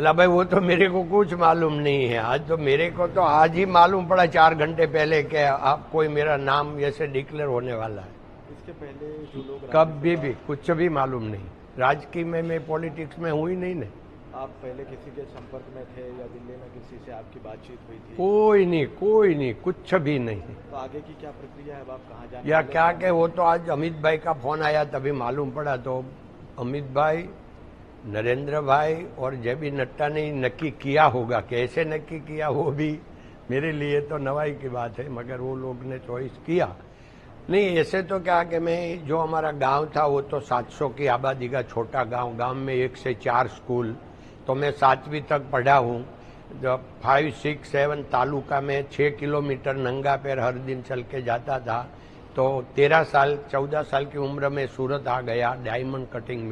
अला भाई वो तो मेरे को कुछ मालूम नहीं है आज तो मेरे को तो आज ही मालूम पड़ा चार घंटे पहले कि आप कोई मेरा नाम ऐसे डिक्लेयर होने वाला है इसके पहले कब भी भी कुछ भी मालूम नहीं राजकीय में मैं पॉलिटिक्स में हुई नहीं ना आप पहले किसी के संपर्क में थे या दिल्ली में किसी से आपकी बातचीत हुई थी कोई नहीं कोई नहीं कुछ भी नहीं तो आगे की क्या प्रक्रिया है आप कहा जाए या क्या के वो तो आज अमित भाई का फोन आया तभी मालूम पड़ा तो अमित भाई नरेंद्र भाई और जे बी नट्टा ने नक्की किया होगा कैसे नक्की किया वो भी मेरे लिए तो नवाई की बात है मगर वो लोग ने चॉइस किया नहीं ऐसे तो क्या कि मैं जो हमारा गांव था वो तो 700 की आबादी का छोटा गांव गांव में एक से चार स्कूल तो मैं सातवीं तक पढ़ा हूँ जब फाइव सिक्स सेवन तालुका में छः किलोमीटर नंगा पैर हर दिन चल के जाता था तो तेरह साल चौदह साल की उम्र में सूरत आ गया डायमंड कटिंग में